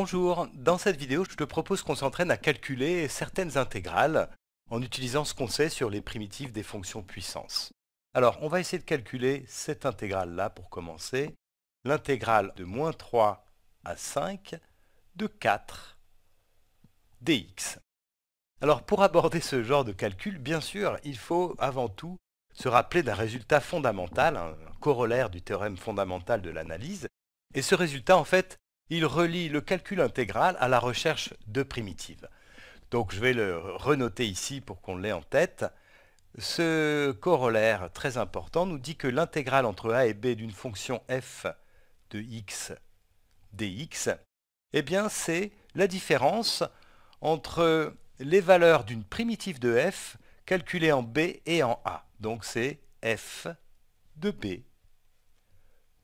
Bonjour, dans cette vidéo je te propose qu'on s'entraîne à calculer certaines intégrales en utilisant ce qu'on sait sur les primitives des fonctions puissance. Alors on va essayer de calculer cette intégrale là pour commencer, l'intégrale de moins 3 à 5 de 4 dx. Alors pour aborder ce genre de calcul, bien sûr, il faut avant tout se rappeler d'un résultat fondamental, un corollaire du théorème fondamental de l'analyse, et ce résultat en fait il relie le calcul intégral à la recherche de primitives. Donc je vais le renoter ici pour qu'on l'ait en tête. Ce corollaire très important nous dit que l'intégrale entre a et b d'une fonction f de x dx, eh bien c'est la différence entre les valeurs d'une primitive de f calculée en b et en a. Donc c'est f de b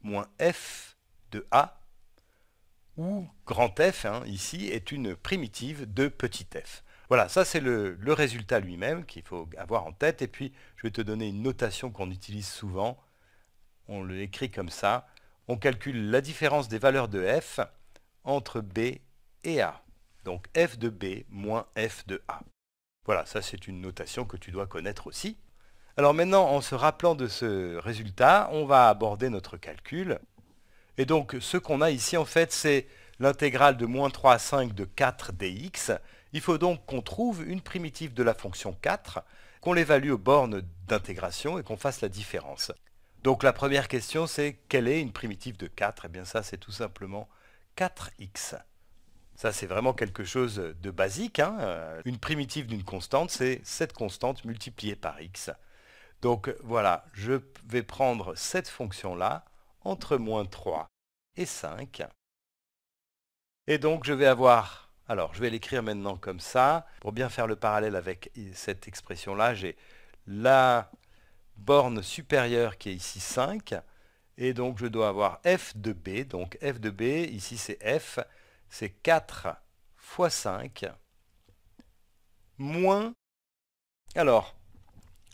moins f de a où grand F, hein, ici, est une primitive de petit f. Voilà, ça c'est le, le, résultat lui-même qu'il faut avoir en tête. Et puis, je vais te donner une notation qu'on utilise souvent. On l'écrit comme ça. On calcule la différence des valeurs de f entre b et a. Donc f de b moins f de a. Voilà, ça c'est une notation que tu dois connaître aussi. Alors maintenant, en se rappelant de ce résultat, on va aborder notre calcul. Et donc, ce qu'on a ici, en fait, c'est l'intégrale de moins 3 à 5 de 4 dx. Il faut donc qu'on trouve une primitive de la fonction 4, qu'on l'évalue aux bornes d'intégration et qu'on fasse la différence. Donc la première question, c'est quelle est une primitive de 4 Eh bien ça, c'est tout simplement 4x. Ça, c'est vraiment quelque chose de basique. Hein. une primitive d'une constante, c'est cette constante multipliée par x. Donc voilà, je vais prendre cette fonction-là, entre moins 3 et 5. Et donc je vais avoir, alors je vais l'écrire maintenant comme ça, pour bien faire le parallèle avec cette expression-là, j'ai la borne supérieure qui est ici 5, et donc je dois avoir f de b, donc f de b, ici c'est f, c'est 4 fois 5, moins, alors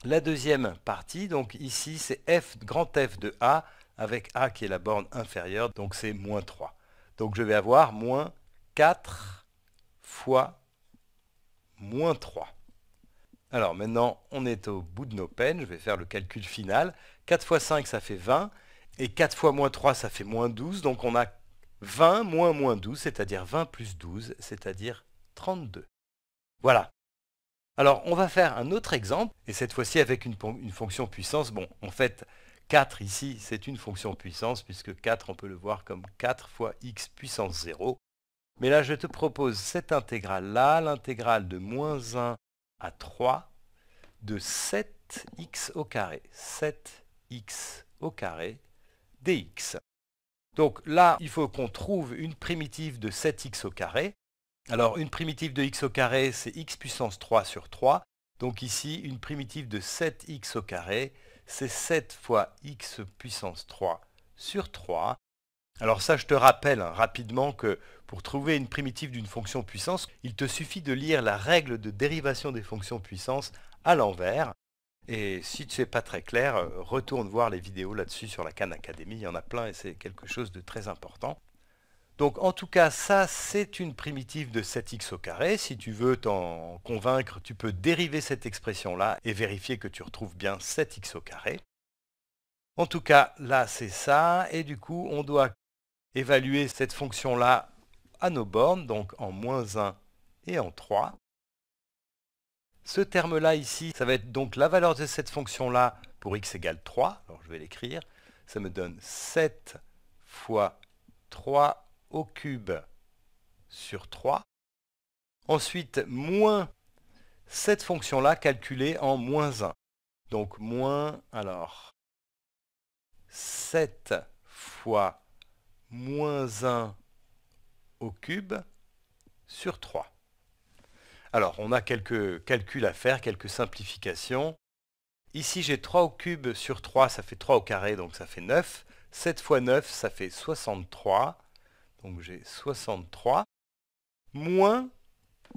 la deuxième partie, donc ici c'est f grand f de a avec A qui est la borne inférieure, donc c'est moins 3. Donc je vais avoir moins 4 fois moins 3. Alors maintenant, on est au bout de nos peines, je vais faire le calcul final. 4 fois 5, ça fait 20, et 4 fois moins 3, ça fait moins 12, donc on a 20 moins moins 12, c'est-à-dire 20 plus 12, c'est-à-dire 32. Voilà. Alors on va faire un autre exemple, et cette fois-ci avec une, fonction puissance. Bon, en fait, 4 ici, c'est une fonction puissance, puisque 4, on peut le voir comme 4 fois x puissance 0. Mais là, je te propose cette intégrale-là, l'intégrale de moins 1 à 3 de 7x au carré. 7x au carré dx. Donc là, il faut qu'on trouve une primitive de 7x au carré. Alors une primitive de x au carré, c'est x puissance 3 sur 3. Donc ici, une primitive de 7x au carré, c'est 7 fois x puissance 3 sur 3. Alors ça, je te rappelle hein, rapidement que pour trouver une primitive d'une fonction puissance, il te suffit de lire la règle de dérivation des fonctions puissance à l'envers. Et si tu n'es pas très clair, euh, retourne voir les vidéos là-dessus sur la Khan Academy, il y en a plein et c'est quelque chose de très important. Donc en tout cas, ça c'est une primitive de 7x au carré. Si tu veux t'en convaincre, tu peux dériver cette expression-là et vérifier que tu retrouves bien 7x au carré. En tout cas, là c'est ça, et du coup on doit évaluer cette fonction-là à nos bornes, donc en moins 1 et en 3. Ce terme-là ici, ça va être donc la valeur de cette fonction-là pour x égale 3, alors je vais l'écrire, ça me donne 7 fois 3 au cube sur 3. Ensuite, moins cette fonction-là calculée en moins 1. Donc moins, alors, 7 fois moins 1 au cube sur 3. Alors, on a quelques calculs à faire, quelques simplifications. Ici, j'ai 3 au cube sur 3, ça fait 3 au carré, donc ça fait 9. 7 fois 9, ça fait 63. Donc j'ai 63 moins,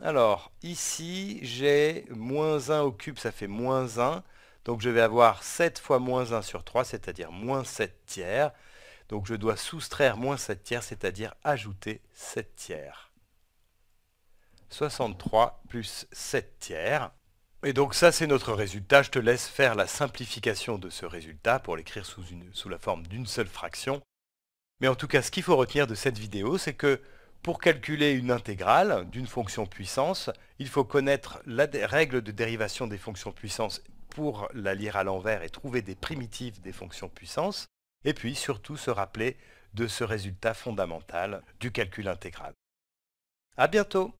alors ici j'ai moins 1 au cube, ça fait moins 1. Donc je vais avoir 7 fois moins 1 sur 3, c'est-à-dire moins 7 tiers. Donc je dois soustraire moins 7 tiers, c'est-à-dire ajouter 7 tiers. 63 plus 7 tiers. Et donc ça c'est notre résultat, je te laisse faire la simplification de ce résultat pour l'écrire sous, sous, la forme d'une seule fraction. Mais en tout cas, ce qu'il faut retenir de cette vidéo, c'est que pour calculer une intégrale d'une fonction puissance, il faut connaître la règle de dérivation des fonctions puissance pour la lire à l'envers et trouver des primitives des fonctions puissances, et puis surtout se rappeler de ce résultat fondamental du calcul intégral. A bientôt